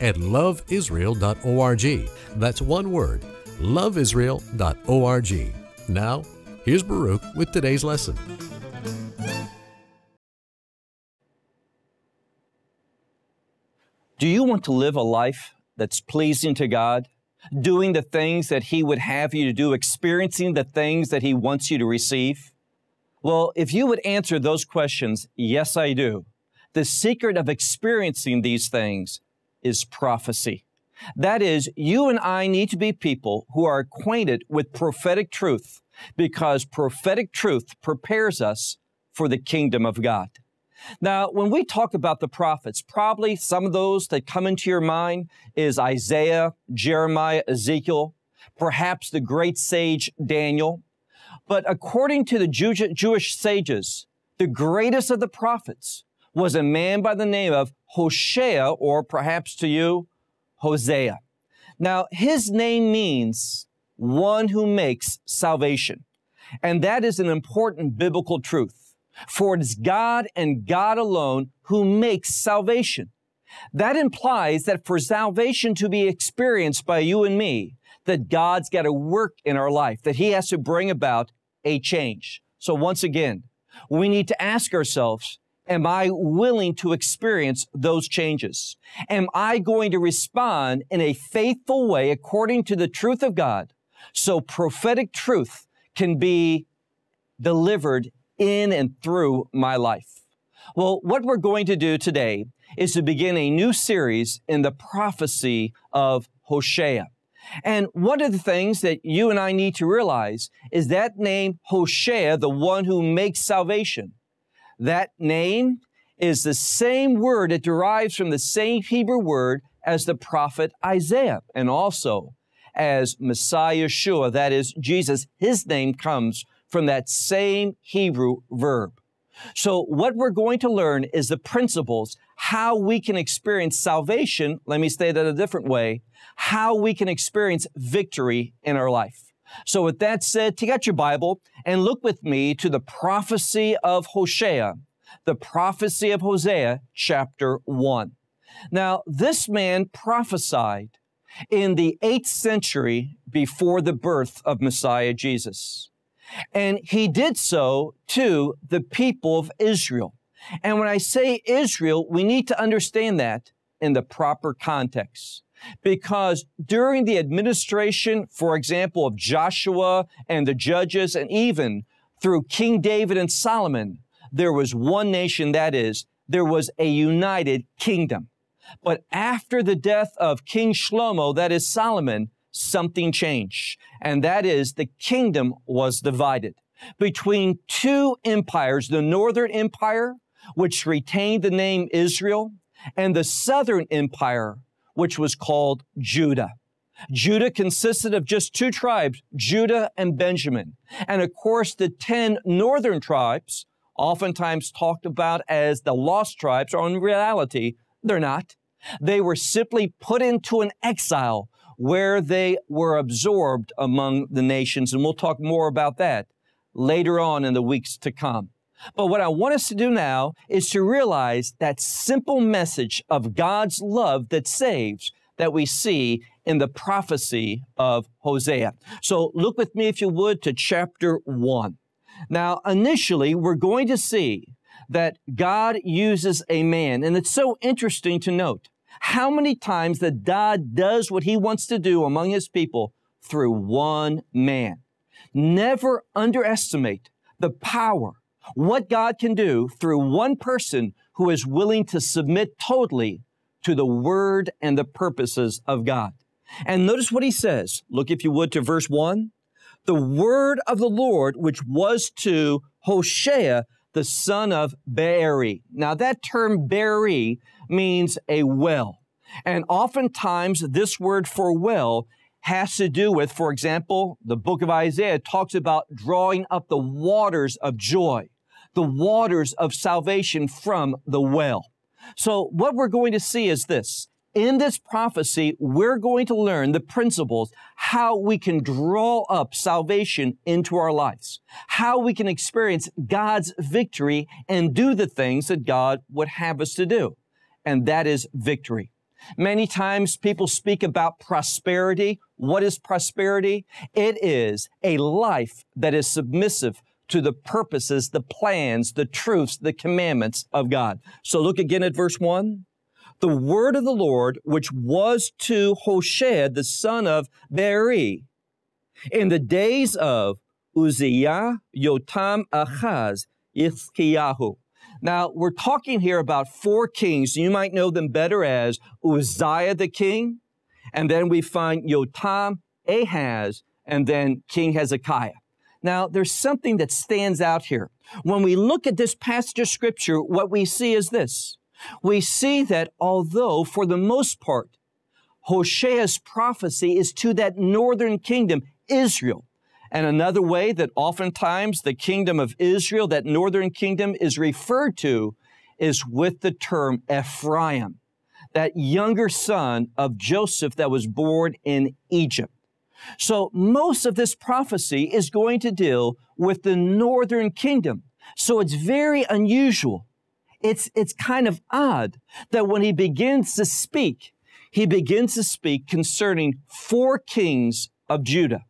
at loveisrael.org. That's one word, loveisrael.org. Now, here's Baruch with today's lesson. Do you want to live a life that's pleasing to God? Doing the things that He would have you to do, experiencing the things that He wants you to receive? Well, if you would answer those questions, yes, I do. The secret of experiencing these things is prophecy. That is, you and I need to be people who are acquainted with prophetic truth because prophetic truth prepares us for the kingdom of God. Now, when we talk about the prophets, probably some of those that come into your mind is Isaiah, Jeremiah, Ezekiel, perhaps the great sage Daniel. But according to the Jew- Jewish sages, the greatest of the prophets was a man by the name of Hosea, or perhaps to you, Hosea. Now, his name means one who makes salvation. And that is an important biblical truth. For it is God and God alone who makes salvation. That implies that for salvation to be experienced by you and me, that God's got to work in our life, that He has to bring about a change. So once again, we need to ask ourselves, Am I willing to experience those changes? Am I going to respond in a faithful way according to the truth of God? So prophetic truth can be delivered in and through my life. Well, what we're going to do today is to begin a new series in the prophecy of Hosea. And one of the things that you and I need to realize is that name Hosea, the one who makes salvation, that name is the same word, it derives from the same Hebrew word as the prophet Isaiah and also as Messiah Shua, that is Jesus. His name comes from that same Hebrew verb. So what we're going to learn is the principles, how we can experience salvation. Let me say that a different way, how we can experience victory in our life. So, with that said, take out your Bible and look with me to the prophecy of Hosea, the prophecy of Hosea, chapter 1. Now, this man prophesied in the 8th century before the birth of Messiah Jesus. And he did so to the people of Israel. And when I say Israel, we need to understand that in the proper context because during the administration, for example, of Joshua and the judges, and even through King David and Solomon, there was one nation, that is, there was a united kingdom. But after the death of King Shlomo, that is Solomon, something changed, and that is the kingdom was divided between two empires, the northern empire, which retained the name Israel, and the southern empire, which was called Judah. Judah consisted of just two tribes, Judah and Benjamin. And of course, the 10 northern tribes, oftentimes talked about as the lost tribes, are in reality, they're not. They were simply put into an exile where they were absorbed among the nations. And we'll talk more about that later on in the weeks to come. But what I want us to do now is to realize that simple message of God's love that saves that we see in the prophecy of Hosea. So look with me, if you would, to chapter 1. Now, initially, we're going to see that God uses a man, and it's so interesting to note how many times that God does what he wants to do among his people through one man. Never underestimate the power what God can do through one person who is willing to submit totally to the word and the purposes of God. And notice what he says. Look, if you would, to verse 1. The word of the Lord, which was to Hoshea, the son of Beeri. Now, that term Beeri means a well. And oftentimes, this word for well has to do with, for example, the book of Isaiah talks about drawing up the waters of joy the waters of salvation from the well. So, what we're going to see is this. In this prophecy, we're going to learn the principles, how we can draw up salvation into our lives, how we can experience God's victory and do the things that God would have us to do. And that is victory. Many times people speak about prosperity. What is prosperity? It is a life that is submissive to the purposes, the plans, the truths, the commandments of God. So look again at verse 1. The word of the Lord, which was to Hoshea, the son of Beri, in the days of Uzziah, Yotam, Ahaz, Iskiyahu. Now, we're talking here about four kings. You might know them better as Uzziah the king, and then we find Yotam, Ahaz, and then King Hezekiah. Now, there's something that stands out here. When we look at this passage of scripture, what we see is this. We see that although, for the most part, Hosea's prophecy is to that northern kingdom, Israel. And another way that oftentimes the kingdom of Israel, that northern kingdom, is referred to is with the term Ephraim, that younger son of Joseph that was born in Egypt. So most of this prophecy is going to deal with the northern kingdom. So it's very unusual. It's, it's kind of odd that when he begins to speak, he begins to speak concerning four kings of Judah.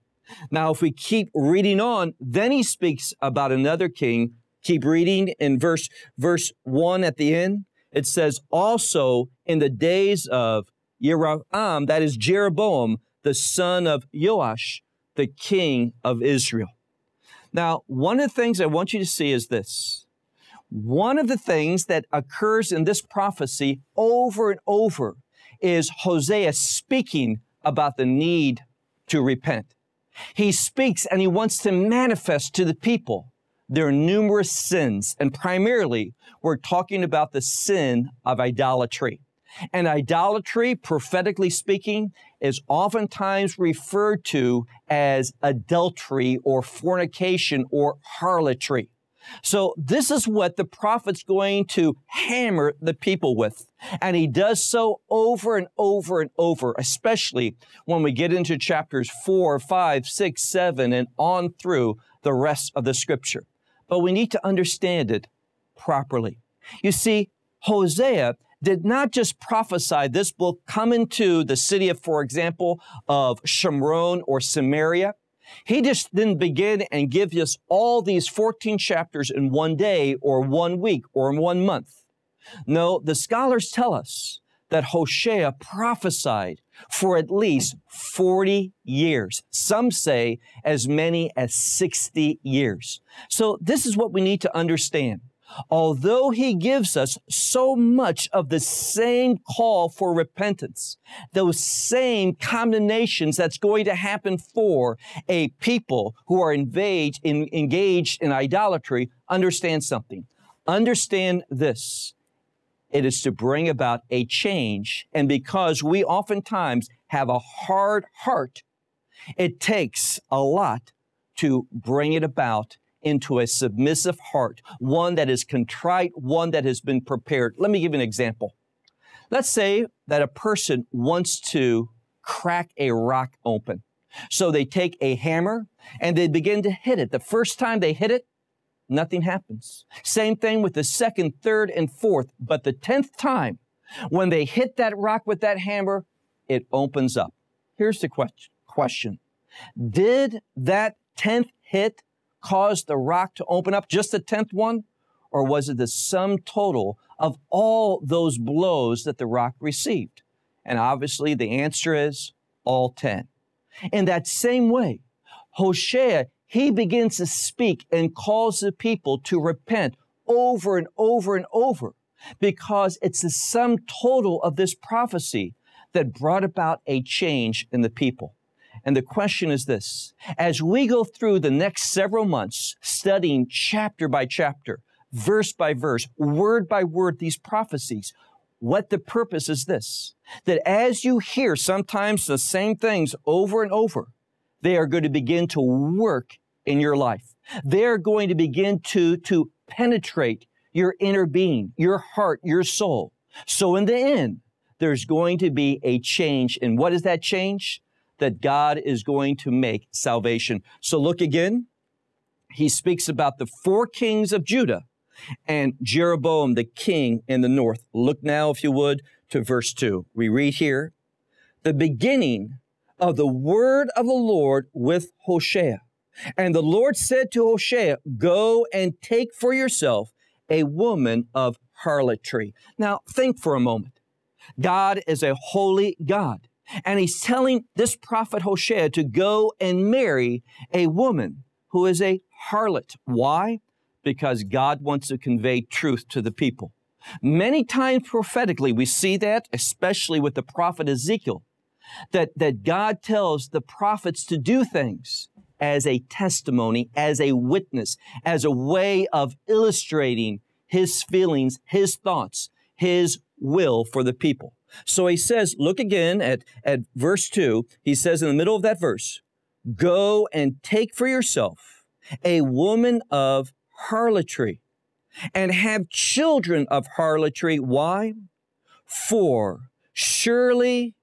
Now, if we keep reading on, then he speaks about another king. Keep reading in verse, verse one at the end. It says, also in the days of Yeroam, that is Jeroboam, the son of Joash, the king of Israel. Now, one of the things I want you to see is this. One of the things that occurs in this prophecy over and over is Hosea speaking about the need to repent. He speaks and he wants to manifest to the people their numerous sins. And primarily, we're talking about the sin of idolatry. And idolatry, prophetically speaking, is oftentimes referred to as adultery or fornication or harlotry. So this is what the prophet's going to hammer the people with. And he does so over and over and over, especially when we get into chapters 4, 5, 6, 7, and on through the rest of the scripture. But we need to understand it properly. You see, Hosea did not just prophesy this will come into the city of, for example, of Shamron or Samaria. He just didn't begin and give us all these 14 chapters in one day or one week or in one month. No, the scholars tell us that Hosea prophesied for at least 40 years. Some say as many as 60 years. So this is what we need to understand although he gives us so much of the same call for repentance, those same condemnations that's going to happen for a people who are engaged in, engaged in idolatry, understand something. Understand this. It is to bring about a change. And because we oftentimes have a hard heart, it takes a lot to bring it about into a submissive heart, one that is contrite, one that has been prepared. Let me give you an example. Let's say that a person wants to crack a rock open. So they take a hammer and they begin to hit it. The first time they hit it, nothing happens. Same thing with the second, third, and fourth. But the tenth time, when they hit that rock with that hammer, it opens up. Here's the question. question. Did that tenth hit caused the rock to open up, just the tenth one? Or was it the sum total of all those blows that the rock received? And obviously, the answer is all 10. In that same way, Hosea, he begins to speak and calls the people to repent over and over and over because it's the sum total of this prophecy that brought about a change in the people. And the question is this as we go through the next several months, studying chapter by chapter, verse by verse, word by word, these prophecies, what the purpose is this that as you hear sometimes the same things over and over, they are going to begin to work in your life. They're going to begin to, to penetrate your inner being, your heart, your soul. So in the end, there's going to be a change. And what is that change? that God is going to make salvation. So look again. He speaks about the four kings of Judah and Jeroboam, the king in the north. Look now, if you would, to verse 2. We read here the beginning of the word of the Lord with Hoshea. And the Lord said to Hoshea, Go and take for yourself a woman of harlotry. Now, think for a moment. God is a holy God. And he's telling this prophet Hosea to go and marry a woman who is a harlot. Why? Because God wants to convey truth to the people. Many times prophetically, we see that, especially with the prophet Ezekiel, that, that God tells the prophets to do things as a testimony, as a witness, as a way of illustrating his feelings, his thoughts, his will for the people. So he says, look again at, at verse 2. He says in the middle of that verse, Go and take for yourself a woman of harlotry and have children of harlotry. Why? For surely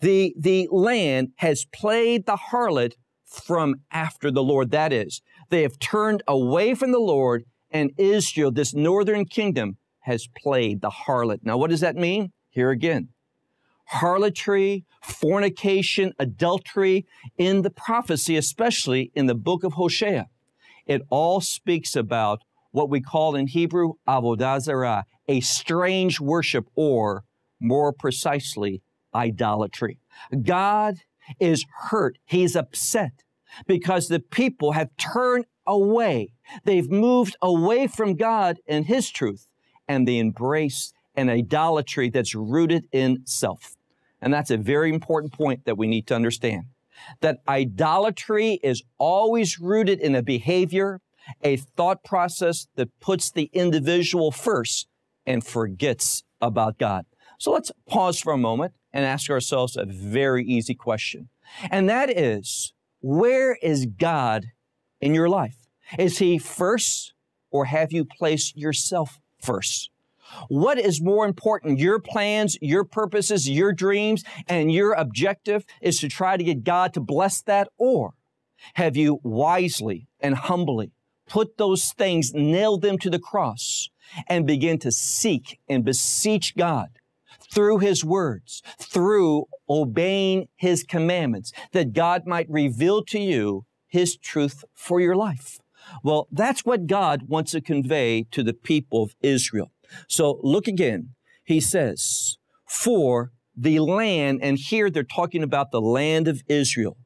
the, the land has played the harlot from after the Lord. That is, they have turned away from the Lord, and Israel, this northern kingdom, has played the harlot. Now, what does that mean? Here again, harlotry, fornication, adultery, in the prophecy, especially in the book of Hosea. It all speaks about what we call in Hebrew avodah zarah, a strange worship, or more precisely, idolatry. God is hurt. He's upset because the people have turned away. They've moved away from God and His truth, and they embrace an idolatry that's rooted in self. And that's a very important point that we need to understand. That idolatry is always rooted in a behavior, a thought process that puts the individual first and forgets about God. So let's pause for a moment and ask ourselves a very easy question. And that is, where is God in your life? Is he first or have you placed yourself first? What is more important? Your plans, your purposes, your dreams, and your objective is to try to get God to bless that? Or have you wisely and humbly put those things, nailed them to the cross, and begin to seek and beseech God through His words, through obeying His commandments, that God might reveal to you His truth for your life? Well, that's what God wants to convey to the people of Israel. So look again. He says, For the land, and here they're talking about the land of Israel.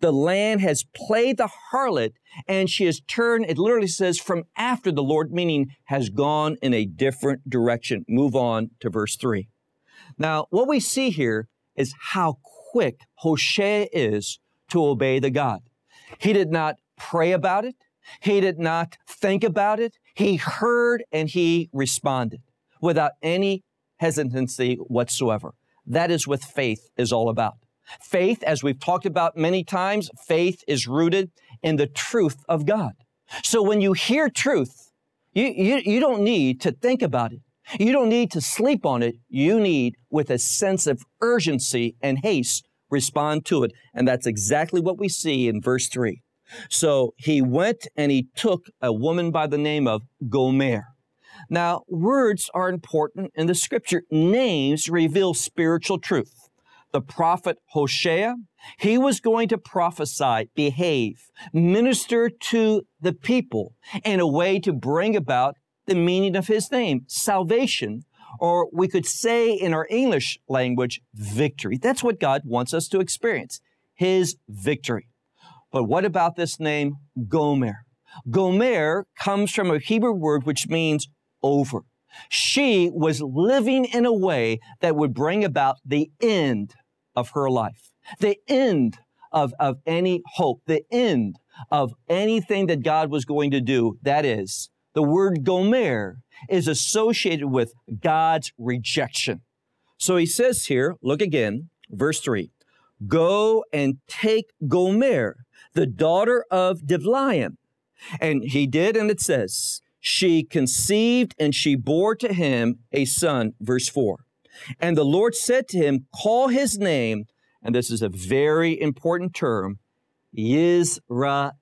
The land has played the harlot and she has turned, it literally says, from after the Lord, meaning has gone in a different direction. Move on to verse 3. Now, what we see here is how quick Hoshea is to obey the God. He did not pray about it. He did not think about it. He heard and he responded without any hesitancy whatsoever. That is what faith is all about. Faith, as we've talked about many times, faith is rooted in the truth of God. So when you hear truth, you, you, you don't need to think about it. You don't need to sleep on it. You need, with a sense of urgency and haste, respond to it. And that's exactly what we see in verse 3. So he went and he took a woman by the name of Gomer. Now, words are important in the scripture. Names reveal spiritual truth. The prophet Hosea, he was going to prophesy, behave, minister to the people in a way to bring about the meaning of his name, salvation, or we could say in our English language, victory. That's what God wants us to experience, his victory. But what about this name, Gomer? Gomer comes from a Hebrew word which means over. She was living in a way that would bring about the end of her life, the end of, of any hope, the end of anything that God was going to do. That is, the word Gomer is associated with God's rejection. So he says here, look again, verse 3 Go and take Gomer, the daughter of Devliam. And he did, and it says, She conceived and she bore to him a son, verse 4. And the Lord said to him, Call his name, and this is a very important term, Yisrael.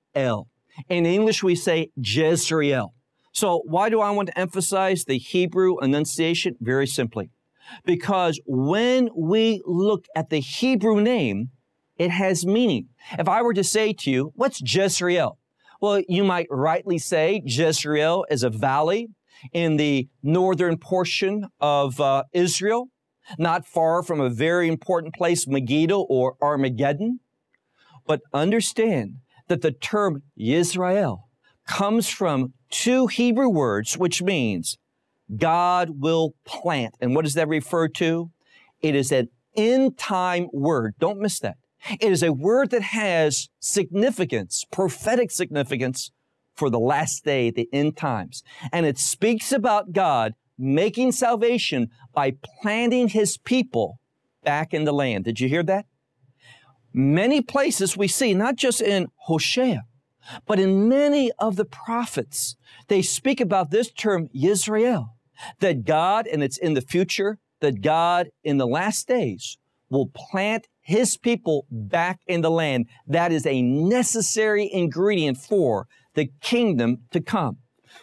In English, we say Jezreel. So, why do I want to emphasize the Hebrew enunciation? Very simply, because when we look at the Hebrew name, it has meaning. If I were to say to you, what's Jezreel? Well, you might rightly say Jezreel is a valley in the northern portion of uh, Israel, not far from a very important place, Megiddo or Armageddon. But understand that the term Yisrael comes from two Hebrew words, which means God will plant. And what does that refer to? It is an end time word. Don't miss that. It is a word that has significance, prophetic significance for the last day, the end times. And it speaks about God making salvation by planting his people back in the land. Did you hear that? Many places we see, not just in Hosea, but in many of the prophets, they speak about this term, Israel, that God, and it's in the future, that God in the last days will plant his people back in the land. That is a necessary ingredient for the kingdom to come.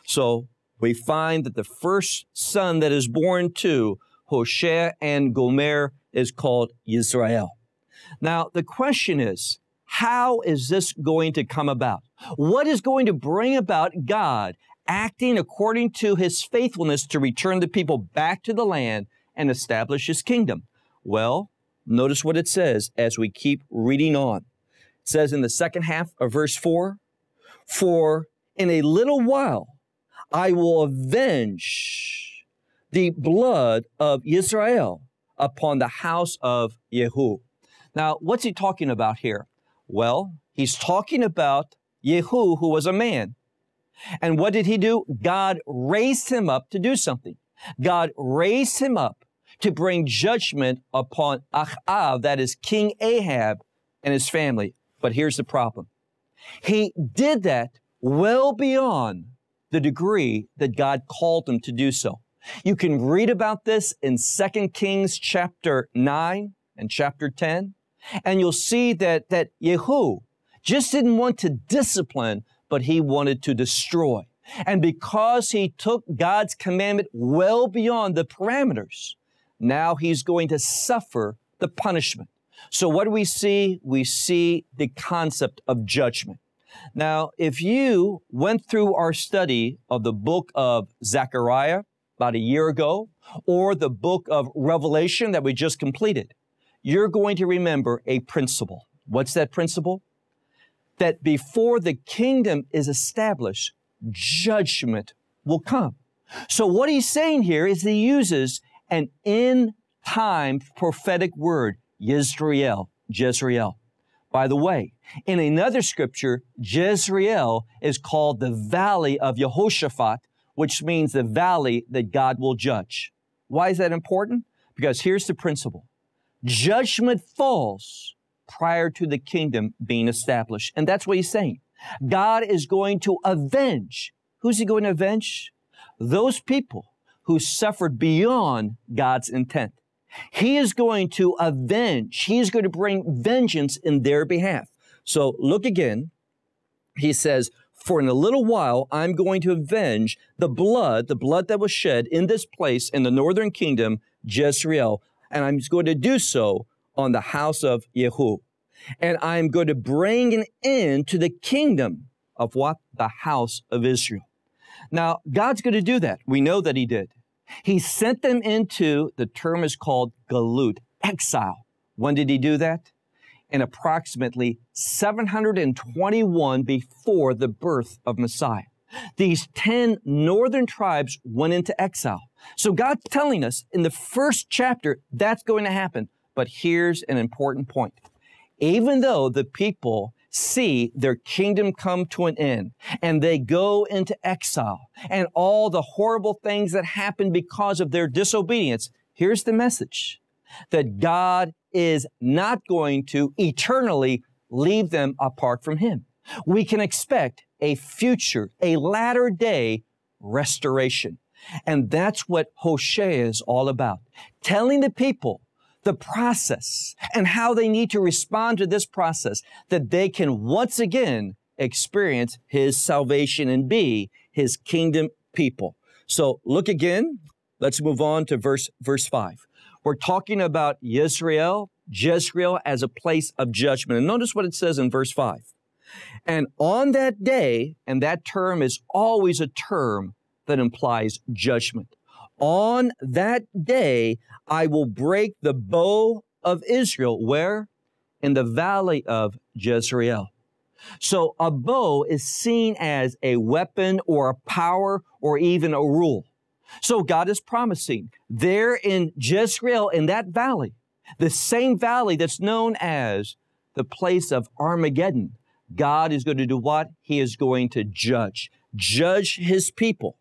So we find that the first son that is born to Hoshea and Gomer is called Israel. Now, the question is, how is this going to come about? What is going to bring about God acting according to his faithfulness to return the people back to the land and establish his kingdom? Well, Notice what it says as we keep reading on. It says in the second half of verse 4 For in a little while I will avenge the blood of Israel upon the house of Yehu. Now, what's he talking about here? Well, he's talking about Yehu, who was a man. And what did he do? God raised him up to do something. God raised him up to bring judgment upon Ahab, that is King Ahab and his family. But here's the problem. He did that well beyond the degree that God called him to do so. You can read about this in 2 Kings chapter 9 and chapter 10, and you'll see that, that Yehu just didn't want to discipline, but he wanted to destroy. And because he took God's commandment well beyond the parameters now he's going to suffer the punishment. So what do we see? We see the concept of judgment. Now, if you went through our study of the book of Zechariah about a year ago, or the book of Revelation that we just completed, you're going to remember a principle. What's that principle? That before the kingdom is established, judgment will come. So what he's saying here is he uses an in time prophetic word, Yisrael, Jezreel. By the way, in another scripture, Jezreel is called the valley of Jehoshaphat, which means the valley that God will judge. Why is that important? Because here's the principle judgment falls prior to the kingdom being established. And that's what he's saying. God is going to avenge. Who's he going to avenge? Those people who suffered beyond God's intent. He is going to avenge, he is going to bring vengeance in their behalf. So look again. He says, For in a little while I'm going to avenge the blood, the blood that was shed in this place in the northern kingdom, Jezreel, and I'm going to do so on the house of Jehu. And I'm going to bring an end to the kingdom of what? The house of Israel. Now, God's going to do that. We know that He did. He sent them into, the term is called galut, exile. When did he do that? In approximately 721 before the birth of Messiah. These 10 northern tribes went into exile. So God's telling us in the first chapter that's going to happen. But here's an important point. Even though the people see their kingdom come to an end and they go into exile and all the horrible things that happen because of their disobedience. Here's the message that God is not going to eternally leave them apart from Him. We can expect a future, a latter day restoration. And that's what Hosea is all about. Telling the people the process and how they need to respond to this process that they can once again experience his salvation and be his kingdom people. So look again. Let's move on to verse verse 5. We're talking about Israel, Jezreel as a place of judgment. And notice what it says in verse 5. And on that day, and that term is always a term that implies judgment. On that day, I will break the bow of Israel. Where? In the valley of Jezreel. So a bow is seen as a weapon or a power or even a rule. So God is promising there in Jezreel, in that valley, the same valley that's known as the place of Armageddon, God is going to do what? He is going to judge, judge his people.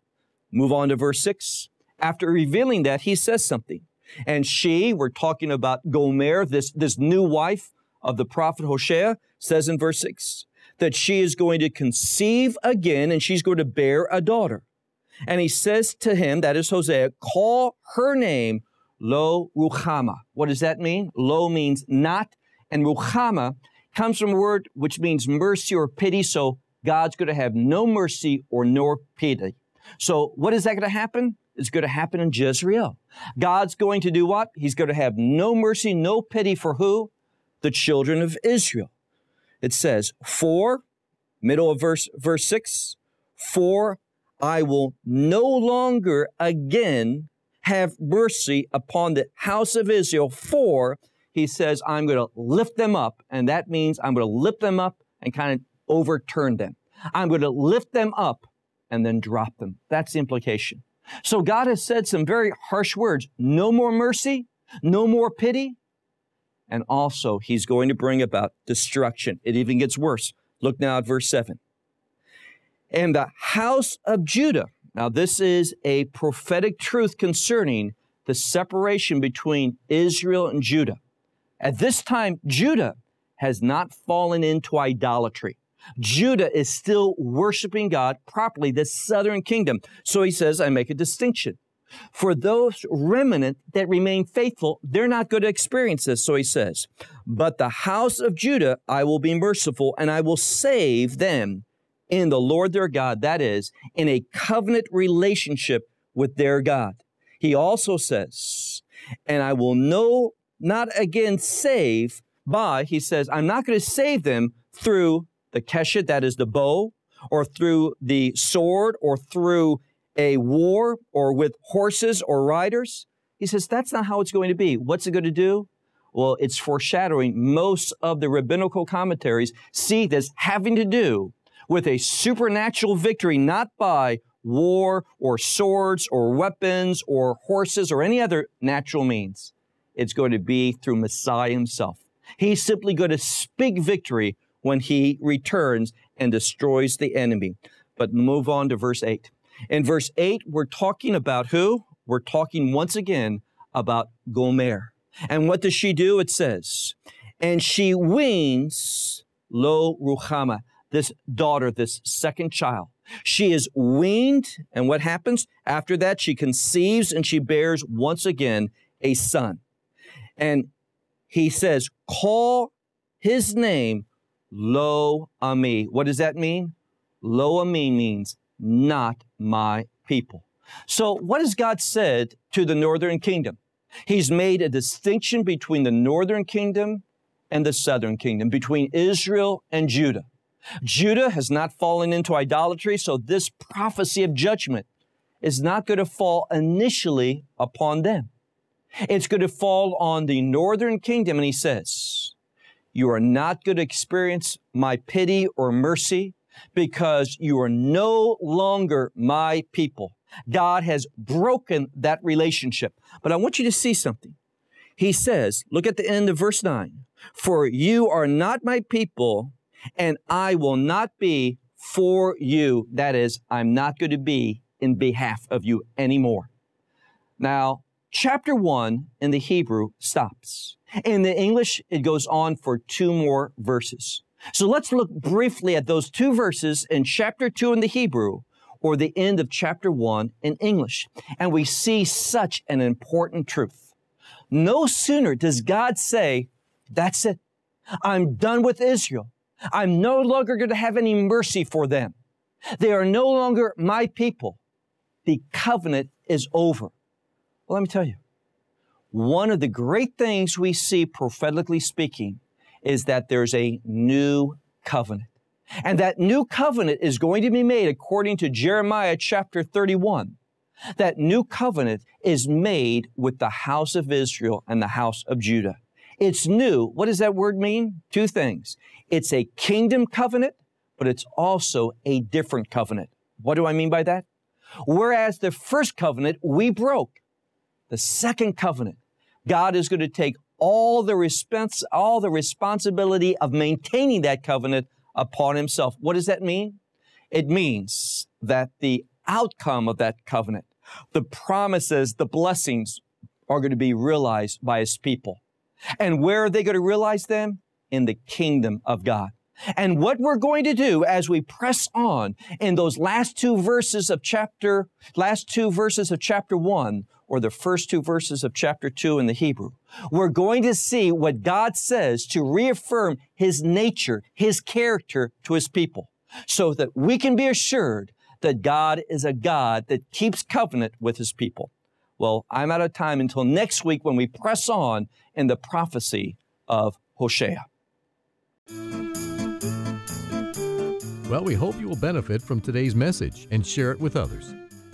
Move on to verse 6 after revealing that, he says something. And she, we're talking about Gomer, this, this new wife of the prophet Hosea, says in verse 6 that she is going to conceive again and she's going to bear a daughter. And he says to him, that is Hosea, call her name Lo Ruchama. What does that mean? Lo means not, and Ruchama comes from a word which means mercy or pity. So God's going to have no mercy or nor pity. So what is that going to happen? is going to happen in Jezreel. God's going to do what? He's going to have no mercy, no pity for who? The children of Israel. It says, For, middle of verse, verse 6, For I will no longer again have mercy upon the house of Israel, for he says, I'm going to lift them up. And that means I'm going to lift them up and kind of overturn them. I'm going to lift them up and then drop them. That's the implication. So God has said some very harsh words no more mercy, no more pity. And also, He's going to bring about destruction. It even gets worse. Look now at verse 7. And the house of Judah, now this is a prophetic truth concerning the separation between Israel and Judah. At this time, Judah has not fallen into idolatry. Judah is still worshiping God properly, the southern kingdom. So he says, I make a distinction. For those remnant that remain faithful, they're not going to experience this, so he says. But the house of Judah, I will be merciful and I will save them in the Lord their God, that is, in a covenant relationship with their God. He also says, and I will no, not again save by, he says, I'm not going to save them through the keshet, that is the bow, or through the sword, or through a war, or with horses or riders. He says, that's not how it's going to be. What's it going to do? Well, it's foreshadowing. Most of the rabbinical commentaries see this having to do with a supernatural victory, not by war or swords or weapons or horses or any other natural means. It's going to be through Messiah himself. He's simply going to speak victory when he returns and destroys the enemy. But move on to verse 8. In verse 8, we're talking about who? We're talking once again about Gomer. And what does she do? It says, and she weans Lo Ruchama, this daughter, this second child. She is weaned, and what happens? After that, she conceives and she bears once again a son. And he says, Call his name Lo ami. What does that mean? Lo ami means not my people. So what has God said to the northern kingdom? He's made a distinction between the northern kingdom and the southern kingdom, between Israel and Judah. Judah has not fallen into idolatry, so this prophecy of judgment is not going to fall initially upon them. It's going to fall on the northern kingdom, and he says, you are not going to experience my pity or mercy because you are no longer my people. God has broken that relationship. But I want you to see something. He says, look at the end of verse 9 For you are not my people, and I will not be for you. That is, I'm not going to be in behalf of you anymore. Now, chapter one in the Hebrew stops. In the English, it goes on for two more verses. So let's look briefly at those two verses in chapter two in the Hebrew or the end of chapter one in English. And we see such an important truth. No sooner does God say, that's it. I'm done with Israel. I'm no longer going to have any mercy for them. They are no longer my people. The covenant is over. Well, let me tell you, one of the great things we see prophetically speaking is that there's a new covenant. And that new covenant is going to be made according to Jeremiah chapter 31. That new covenant is made with the house of Israel and the house of Judah. It's new. What does that word mean? Two things. It's a kingdom covenant, but it's also a different covenant. What do I mean by that? Whereas the first covenant we broke, the second covenant, God is going to take all the response, all the responsibility of maintaining that covenant upon himself. What does that mean? It means that the outcome of that covenant, the promises, the blessings are going to be realized by his people. And where are they going to realize them? In the kingdom of God. And what we're going to do as we press on in those last two verses of chapter, last two verses of chapter one, or the first two verses of chapter 2 in the Hebrew, we're going to see what God says to reaffirm His nature, His character to His people, so that we can be assured that God is a God that keeps covenant with His people. Well, I'm out of time until next week when we press on in the prophecy of Hosea. Well, we hope you will benefit from today's message and share it with others.